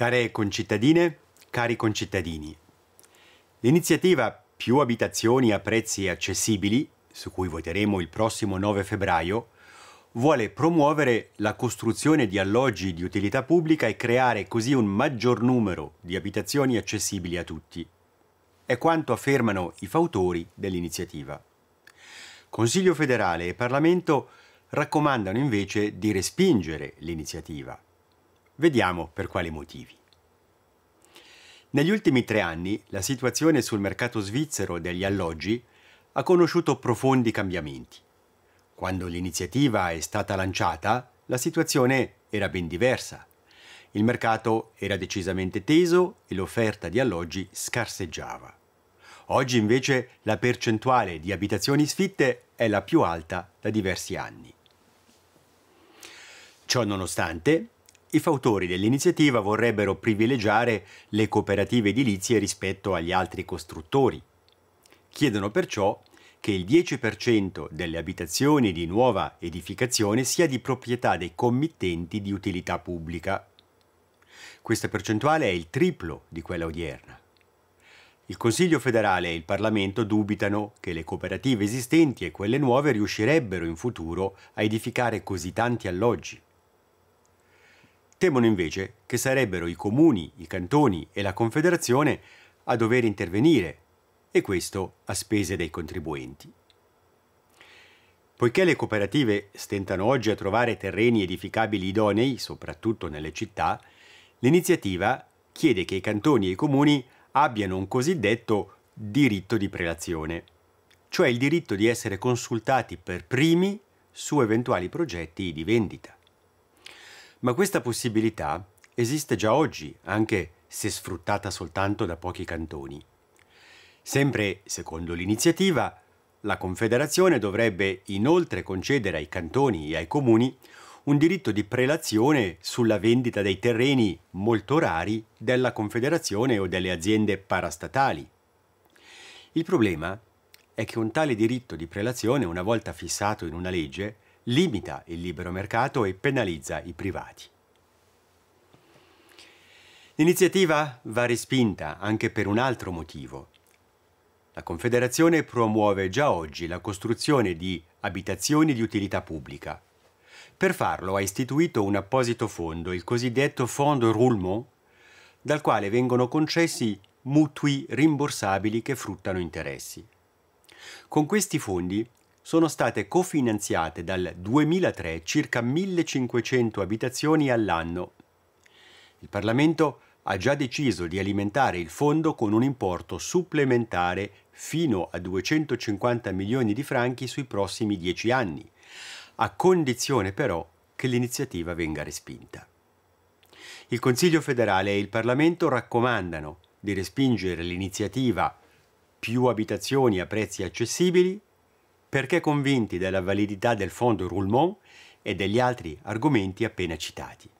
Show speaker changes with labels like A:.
A: Care concittadine, cari concittadini, l'iniziativa Più abitazioni a prezzi accessibili, su cui voteremo il prossimo 9 febbraio, vuole promuovere la costruzione di alloggi di utilità pubblica e creare così un maggior numero di abitazioni accessibili a tutti. È quanto affermano i fautori dell'iniziativa. Consiglio federale e Parlamento raccomandano invece di respingere l'iniziativa. Vediamo per quali motivi. Negli ultimi tre anni la situazione sul mercato svizzero degli alloggi ha conosciuto profondi cambiamenti. Quando l'iniziativa è stata lanciata, la situazione era ben diversa. Il mercato era decisamente teso e l'offerta di alloggi scarseggiava. Oggi invece la percentuale di abitazioni sfitte è la più alta da diversi anni. Ciò nonostante, i fautori dell'iniziativa vorrebbero privilegiare le cooperative edilizie rispetto agli altri costruttori. Chiedono perciò che il 10% delle abitazioni di nuova edificazione sia di proprietà dei committenti di utilità pubblica. Questa percentuale è il triplo di quella odierna. Il Consiglio federale e il Parlamento dubitano che le cooperative esistenti e quelle nuove riuscirebbero in futuro a edificare così tanti alloggi. Temono invece che sarebbero i comuni, i cantoni e la Confederazione a dover intervenire, e questo a spese dei contribuenti. Poiché le cooperative stentano oggi a trovare terreni edificabili idonei, soprattutto nelle città, l'iniziativa chiede che i cantoni e i comuni abbiano un cosiddetto diritto di prelazione, cioè il diritto di essere consultati per primi su eventuali progetti di vendita. Ma questa possibilità esiste già oggi, anche se sfruttata soltanto da pochi cantoni. Sempre secondo l'iniziativa, la Confederazione dovrebbe inoltre concedere ai cantoni e ai comuni un diritto di prelazione sulla vendita dei terreni molto rari della Confederazione o delle aziende parastatali. Il problema è che un tale diritto di prelazione, una volta fissato in una legge, limita il libero mercato e penalizza i privati. L'iniziativa va respinta anche per un altro motivo. La Confederazione promuove già oggi la costruzione di abitazioni di utilità pubblica. Per farlo ha istituito un apposito fondo, il cosiddetto Fondo Roulement, dal quale vengono concessi mutui rimborsabili che fruttano interessi. Con questi fondi sono state cofinanziate dal 2003 circa 1500 abitazioni all'anno. Il Parlamento ha già deciso di alimentare il fondo con un importo supplementare fino a 250 milioni di franchi sui prossimi dieci anni, a condizione però che l'iniziativa venga respinta. Il Consiglio federale e il Parlamento raccomandano di respingere l'iniziativa più abitazioni a prezzi accessibili perché convinti della validità del fondo Roulement e degli altri argomenti appena citati.